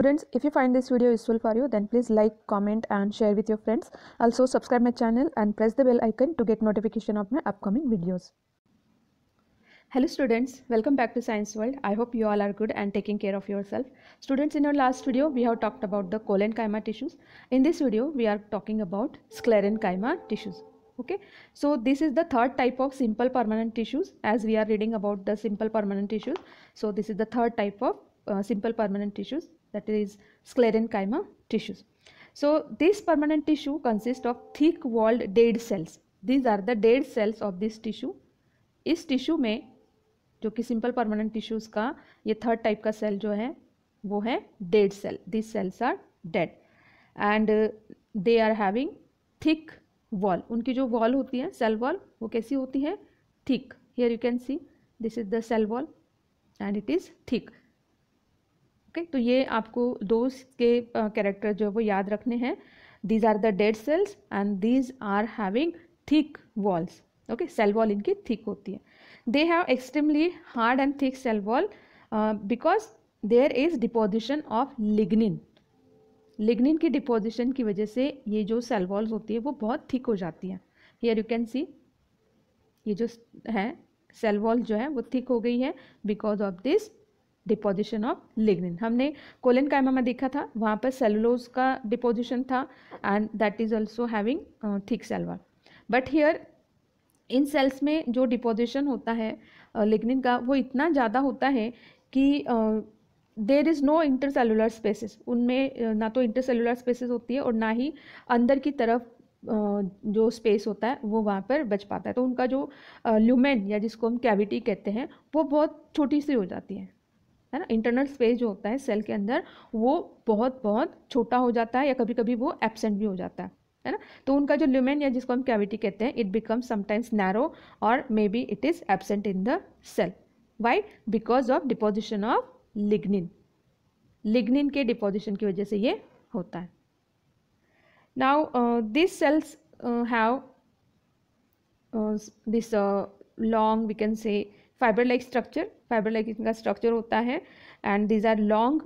Students, if you find this video useful for you, then please like, comment and share with your friends. Also subscribe my channel and press the bell icon to get notification of my upcoming videos. Hello students, welcome back to Science World. I hope you all are good and taking care of yourself. Students, in our last video, we have talked about the cholenchyma tissues. In this video, we are talking about sclerenchyma tissues okay so this is the third type of simple permanent tissues as we are reading about the simple permanent tissues so this is the third type of uh, simple permanent tissues that is sclerenchyma tissues. So this permanent tissue consists of thick walled dead cells. These are the dead cells of this tissue. इस tissue में जो कि simple permanent tissues का ये third type का cell जो है वो है dead cell. These cells are dead and uh, they are having thick wall. उनकी जो wall होती है cell wall वो कैसी होती है thick. Here you can see this is the cell wall and it is thick. Okay तो ये आपको दो के कैरेक्टर जो है वो याद रखने हैं these are the dead cells and these are having thick walls okay cell wall इनकी थिक होती है they have extremely hard and thick cell wall because there is deposition of lignin lignin की डिपोजिशन की वजह से ये जो cell walls होती है वो बहुत थिक हो जाती है हेयर यू कैन सी ये जो है सेल वॉल जो है वो थिक हो गई है because of this deposition of lignin हमने कोलिन कायमा में देखा था वहाँ पर सेलुलोज का डिपोजिशन था and that is also having thick cell wall but here in cells में जो डिपोजिशन होता है लिग्निन का वो इतना ज़्यादा होता है कि there is no intercellular spaces उनमें ना तो इंटरसेलुलर स्पेसिस होती है और ना ही अंदर की तरफ जो स्पेस होता है वो वहाँ पर बच पाता है तो उनका जो ल्यूमेन या जिसको हम कैविटी कहते हैं वो बहुत छोटी सी हो जाती है है ना इंटरनल स्पेस जो होता है सेल के अंदर वो बहुत बहुत छोटा हो जाता है या कभी कभी वो एबसेंट भी हो जाता है है ना तो उनका जो ल्यूमेन या जिसको हम कैविटी कहते हैं इट बिकम समटाइम्स नैरो और may be it is absent in the cell why because of deposition of lignin lignin के डिपोजिशन की वजह से ये होता है now this cells have this long we can say fibre like structure fibre like इनका स्ट्रक्चर होता है and these are long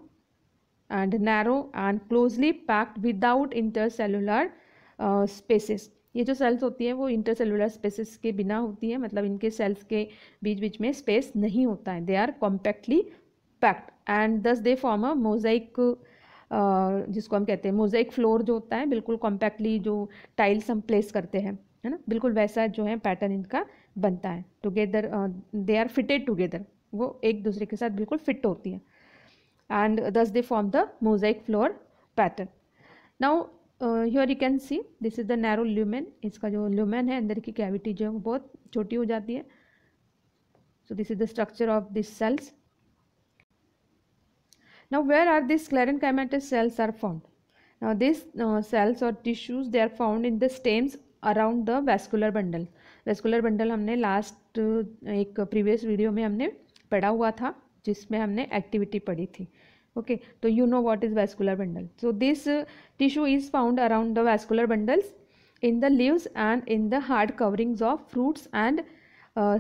and narrow and closely packed without intercellular spaces ये जो सेल्स होती हैं वो इंटरसेलुलर स्पेसिस के बिना होती हैं मतलब इनके सेल्स के बीच बीच में स्पेस नहीं होता है they are compactly packed and thus they form a Mosaic जिसको हम कहते हैं मोजाइक फ्लोर जो होता है बिल्कुल कॉम्पैक्टली जो टाइल्स हम प्लेस करते हैं है ना बिल्कुल वैसा जो है पैटर्न इनका बनता है together they are fitted together वो एक दूसरे के साथ बिल्कुल फिट होती है and thus they form the mosaic floor pattern now your you can see this is the narrow lumen इसका जो ल्यूमेन है अंदर की कैविटी जो है वो बहुत छोटी हो जाती है so this is the structure of this cells now where are this sclerenchymatous cells are found this cells और tissues they are found in the stems around the vascular bundle vascular bundle हमने last एक previous video में हमने पढ़ा हुआ था जिसमें हमने एक्टिविटी पढ़ी थी ओके तो you know what is vascular bundle so this tissue is found around the vascular bundles in the leaves and in the hard coverings of fruits and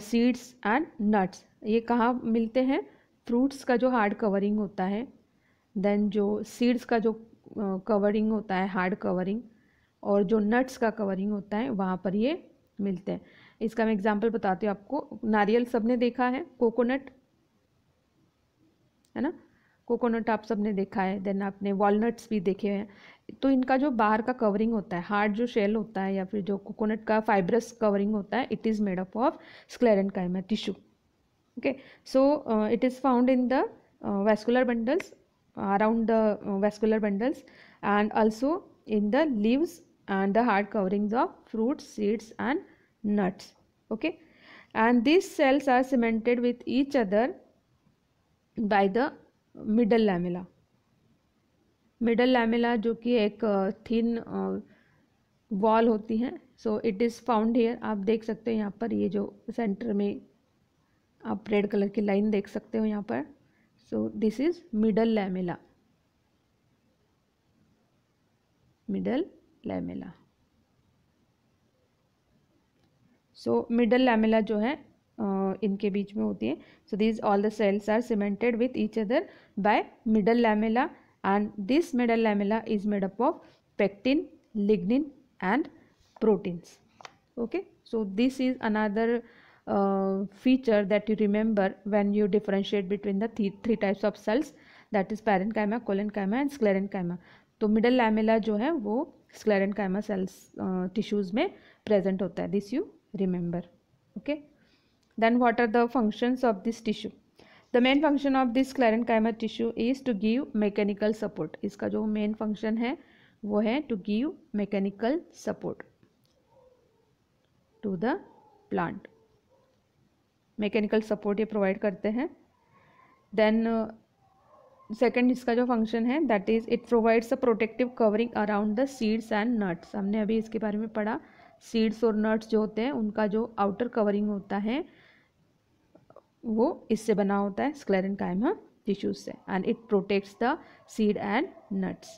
seeds and nuts ये कहाँ मिलते हैं fruits का जो hard covering होता है then जो seeds का जो कवरिंग uh, होता है हार्ड कवरिंग और जो नट्स का कवरिंग होता है वहाँ पर ये मिलते हैं इसका मैं एग्जाम्पल बताती हूँ आपको नारियल सबने देखा है कोकोनट है ना कोकोनट आप सबने देखा है देन आपने वॉलनट्स भी देखे हैं तो इनका जो बाहर का कवरिंग होता है हार्ड जो शेल होता है या फिर जो कोकोनट का फाइब्रस कवरिंग होता है it is made up of scleren tissue okay so it is found in the vascular bundles around the vascular bundles and also in the leaves and the hard coverings of fruits, seeds and nuts. Okay. And these cells are cemented with each other by the middle lamella. Middle lamella जो कि एक thin wall hoti hai so it is found here aap dekh sakte ho yahan par ye jo center mein आप red colour की line देख सकते हो यहाँ पर so this is middle lamella middle lamella so middle lamella जो है इनके बीच में होती है so this all the cells are cemented with each other by middle lamella and this middle lamella is made up of pectin lignin and proteins okay so this is another feature that you remember when you differentiate between the three three types of cells that is parenchyma collenchyma and sclerenchyma तो middle lamella जो है वो sclerenchyma cells tissues में present होता है this you remember okay then what are the functions of this tissue the main function of this sclerenchyma tissue is to give mechanical support इसका जो main function है वो है to give mechanical support to the plant mechanical support ये provide करते हैं then second इसका जो फंक्शन है that is it provides a protective covering around the seeds and nuts हमने अभी इसके बारे में पढ़ा सीड्स और नट्स जो होते हैं उनका जो आउटर कवरिंग होता है वो इससे बना होता है स्क्लेरन टिश्यूज से and it protects the seed and nuts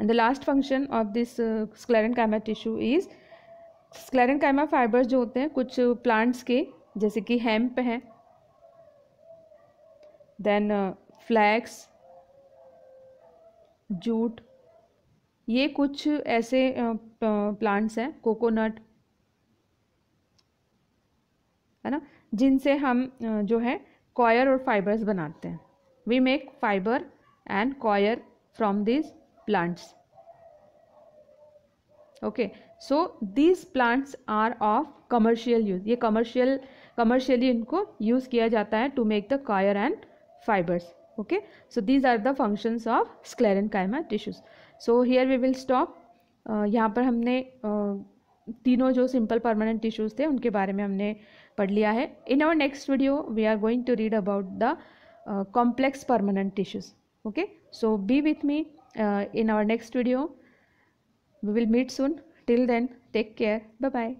and the last function of this scleren tissue is sclerenchyma fibres जो होते हैं कुछ प्लांट्स के जैसे कि हेम्प है देन uh, फ्लैक्स जूट ये कुछ ऐसे प्लांट्स हैं कोकोनट है ना जिनसे हम जो है कॉयर और फाइबर्स बनाते हैं we make fibre and coir from this plants okay so these plants are of commercial use ये कमर्शियल कमर्शियली इनको यूज़ किया जाता है to make the coir and fibres okay so these are the functions of sclerenchyma tissues so here we will stop uh, यहाँ पर हमने uh, तीनों जो सिंपल परमानेंट टिश्यूज़ थे उनके बारे में हमने पढ़ लिया है our next video we are going to read about the uh, complex permanent tissues okay so be with me uh, in our next video we will meet soon till then take care bye bye